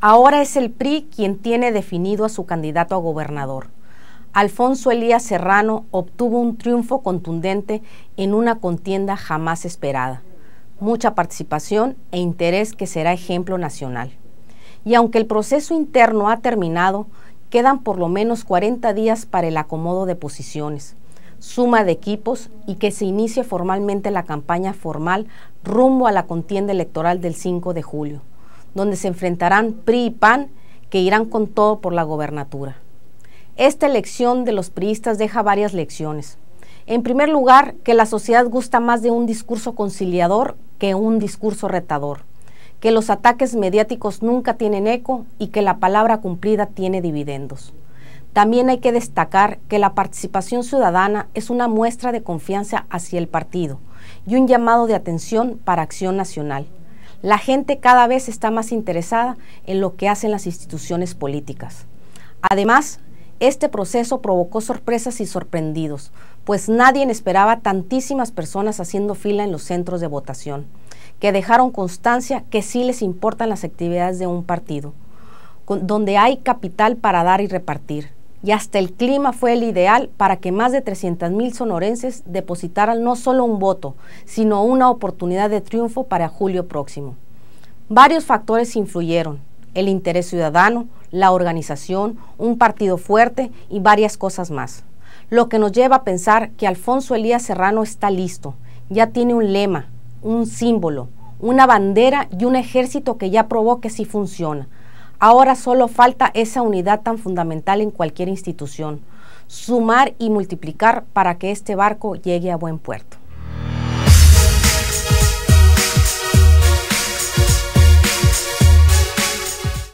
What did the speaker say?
Ahora es el PRI quien tiene definido a su candidato a gobernador. Alfonso Elías Serrano obtuvo un triunfo contundente en una contienda jamás esperada, mucha participación e interés que será ejemplo nacional. Y aunque el proceso interno ha terminado, quedan por lo menos 40 días para el acomodo de posiciones, suma de equipos y que se inicie formalmente la campaña formal rumbo a la contienda electoral del 5 de julio donde se enfrentarán PRI y PAN, que irán con todo por la gobernatura. Esta elección de los priistas deja varias lecciones. En primer lugar, que la sociedad gusta más de un discurso conciliador que un discurso retador, que los ataques mediáticos nunca tienen eco y que la palabra cumplida tiene dividendos. También hay que destacar que la participación ciudadana es una muestra de confianza hacia el partido y un llamado de atención para acción nacional la gente cada vez está más interesada en lo que hacen las instituciones políticas. Además, este proceso provocó sorpresas y sorprendidos, pues nadie esperaba tantísimas personas haciendo fila en los centros de votación, que dejaron constancia que sí les importan las actividades de un partido, donde hay capital para dar y repartir y hasta el clima fue el ideal para que más de 300.000 sonorenses depositaran no solo un voto, sino una oportunidad de triunfo para julio próximo. Varios factores influyeron, el interés ciudadano, la organización, un partido fuerte y varias cosas más. Lo que nos lleva a pensar que Alfonso Elías Serrano está listo, ya tiene un lema, un símbolo, una bandera y un ejército que ya probó que sí funciona. Ahora solo falta esa unidad tan fundamental en cualquier institución, sumar y multiplicar para que este barco llegue a buen puerto.